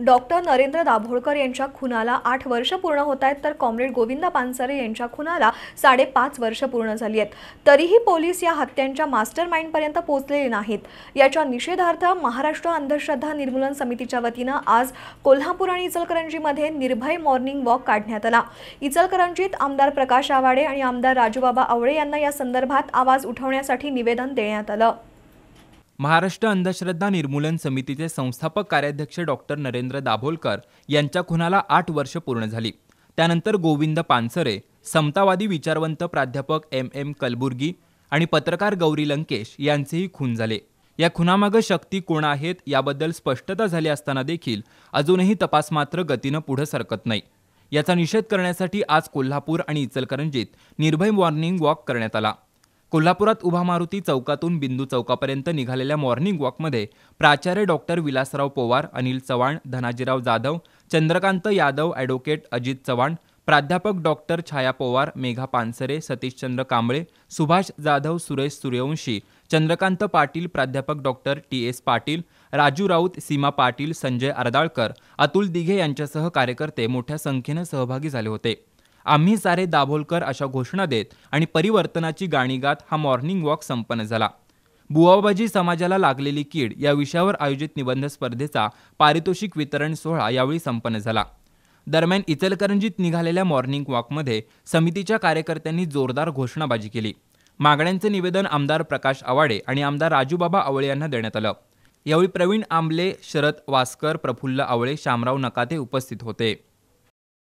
doctor Narendra Dabholkar यांच्या खुनाला आठ वर्ष पूर्ण होत आहेत तर कॉम्रेड गोविंदा पानसरे यांच्या खुनाला साडेपाच वर्ष पूर्ण झाली आहेत तरीही पोलीस या हत्यांच्या मास्टर माइंडपर्यंत पोहोचलेले नाहीत याच्या निषेधार्थ महाराष्ट्र अंधश्रद्धा निर्मूलन समितीच्या वतीनं आज कोल्हापूर आणि इचलकरंजीमध्ये निर्भय मॉर्निंग वॉक काढण्यात आला इचलकरंजीत आमदार प्रकाश आवाडे आणि आमदार राजूबाबा आवळे यांना या संदर्भात आवाज उठवण्यासाठी निवेदन देण्यात आलं महाराष्ट्र अंधश्रद्धा निर्मूलन समितीचे संस्थापक कार्याध्यक्ष डॉक्टर नरेंद्र दाभोलकर यांच्या खुनाला आठ वर्ष पूर्ण झाली त्यानंतर गोविंद पानसरे समतावादी विचारवंत प्राध्यापक एम एम कलबुर्गी आणि पत्रकार गौरी लंकेश यांचेही खून झाले या खुनामागं शक्ती कोण आहेत याबद्दल स्पष्टता झाली असताना देखील अजूनही तपास मात्र गतीनं पुढं सरकत नाही याचा निषेध करण्यासाठी आज कोल्हापूर आणि इचलकरंजीत निर्भय मॉर्निंग वॉक करण्यात आला कोल्हापुरात उभा मारुती चौकातून बिंदू चौकापर्यंत निघालेल्या मॉर्निंग वॉकमध्ये प्राचार्य डॉक्टर विलासराव पोवार अनिल चव्हाण धनाजीराव जाधव चंद्रकांत यादव ॲडव्होकेट अजित चव्हाण प्राध्यापक डॉक्टर छाया पोवार मेघा पानसरे सतीशचंद्र कांबळे सुभाष जाधव सुरेश सूर्यवंशी चंद्रकांत पाटील प्राध्यापक doctor T S Patil Raju Raut Seema Patil Sanjay Ardalkar Atul Dighe यांच्यासह कार्यकर्ते मोठ्या संख्येनं सहभागी झाले होते आम्ही सारे दाभोलकर अशा घोषणा देत आणि परिवर्तनाची गाणी गात हा मॉर्निंग वॉक संपन्न झाला बुवाबाजी समाजाला लागलेली कीड या विषयावर आयोजित निबंध स्पर्धेचा पारितोषिक वितरण सोहळा यावेळी संपन्न झाला दरम्यान इचलकरंजीत निघालेल्या मॉर्निंग वॉकमध्ये समितीच्या कार्यकर्त्यांनी जोरदार घोषणाबाजी केली मागण्यांचे निवेदन आमदार प्रकाश आवाडे आणि आमदार राजूबाबा आवळे यांना देण्यात आलं यावेळी प्रवीण आंबले शरद वास्कर प्रफुल्ल आवळे शामराव नकाते उपस्थित होते